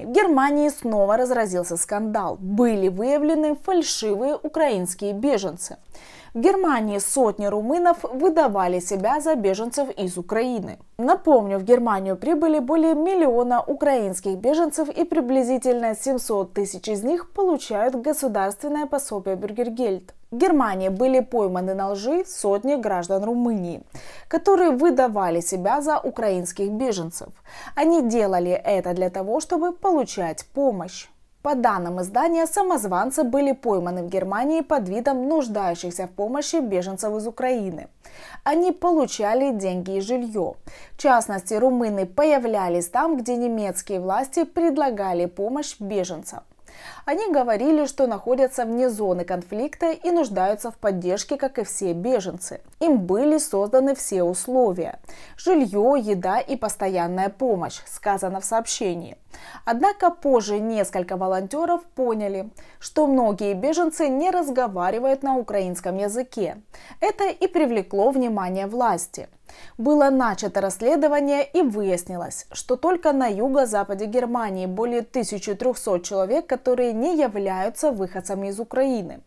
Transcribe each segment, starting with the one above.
В Германии снова разразился скандал. Были выявлены фальшивые украинские беженцы. В Германии сотни румынов выдавали себя за беженцев из Украины. Напомню, в Германию прибыли более миллиона украинских беженцев и приблизительно 700 тысяч из них получают государственное пособие Бюргергельд. В Германии были пойманы на лжи сотни граждан Румынии, которые выдавали себя за украинских беженцев. Они делали это для того, чтобы получать помощь. По данным издания, самозванцы были пойманы в Германии под видом нуждающихся в помощи беженцев из Украины. Они получали деньги и жилье. В частности, румыны появлялись там, где немецкие власти предлагали помощь беженцам. Они говорили, что находятся вне зоны конфликта и нуждаются в поддержке, как и все беженцы. Им были созданы все условия – жилье, еда и постоянная помощь, сказано в сообщении. Однако позже несколько волонтеров поняли, что многие беженцы не разговаривают на украинском языке. Это и привлекло внимание власти – было начато расследование и выяснилось, что только на юго-западе Германии более 1300 человек, которые не являются выходцами из Украины,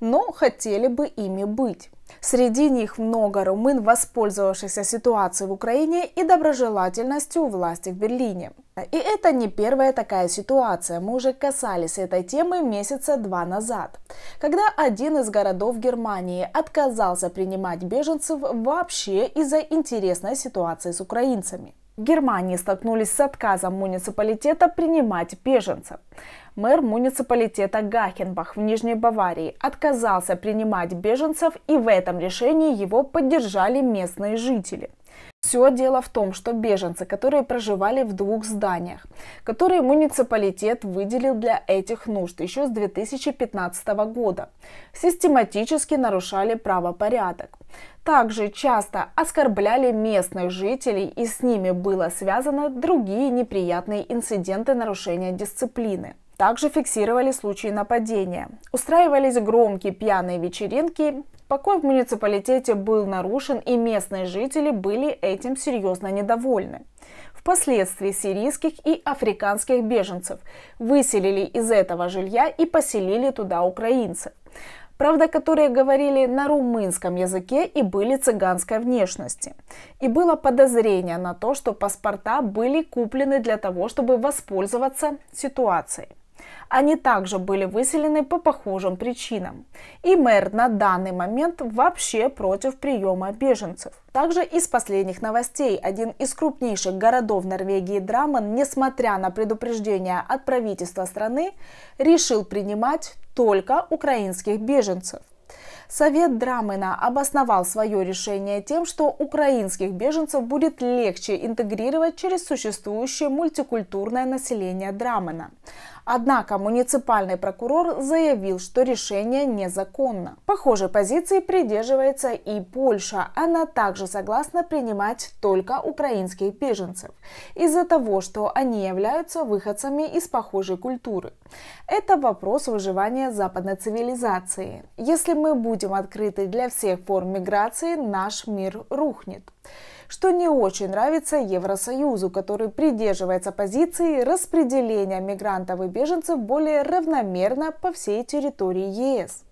но хотели бы ими быть. Среди них много румын, воспользовавшихся ситуацией в Украине и доброжелательностью власти в Берлине. И это не первая такая ситуация. Мы уже касались этой темы месяца два назад, когда один из городов Германии отказался принимать беженцев вообще из-за интересной ситуации с украинцами. Германии столкнулись с отказом муниципалитета принимать беженцев. Мэр муниципалитета Гахенбах в Нижней Баварии отказался принимать беженцев, и в этом решении его поддержали местные жители – все дело в том, что беженцы, которые проживали в двух зданиях, которые муниципалитет выделил для этих нужд еще с 2015 года, систематически нарушали правопорядок. Также часто оскорбляли местных жителей и с ними было связано другие неприятные инциденты нарушения дисциплины. Также фиксировали случаи нападения. Устраивались громкие пьяные вечеринки Покой в муниципалитете был нарушен, и местные жители были этим серьезно недовольны. Впоследствии сирийских и африканских беженцев выселили из этого жилья и поселили туда украинцы, правда, которые говорили на румынском языке и были цыганской внешности. И было подозрение на то, что паспорта были куплены для того, чтобы воспользоваться ситуацией. Они также были выселены по похожим причинам. И мэр на данный момент вообще против приема беженцев. Также из последних новостей один из крупнейших городов Норвегии Драмен, несмотря на предупреждения от правительства страны, решил принимать только украинских беженцев. Совет Драмена обосновал свое решение тем, что украинских беженцев будет легче интегрировать через существующее мультикультурное население Драмена. Однако муниципальный прокурор заявил, что решение незаконно. Похожей позиции придерживается и Польша. Она также согласна принимать только украинских беженцев из-за того, что они являются выходцами из похожей культуры. Это вопрос выживания западной цивилизации. Если мы будем открыты для всех форм миграции, наш мир рухнет что не очень нравится Евросоюзу, который придерживается позиции распределения мигрантов и беженцев более равномерно по всей территории ЕС.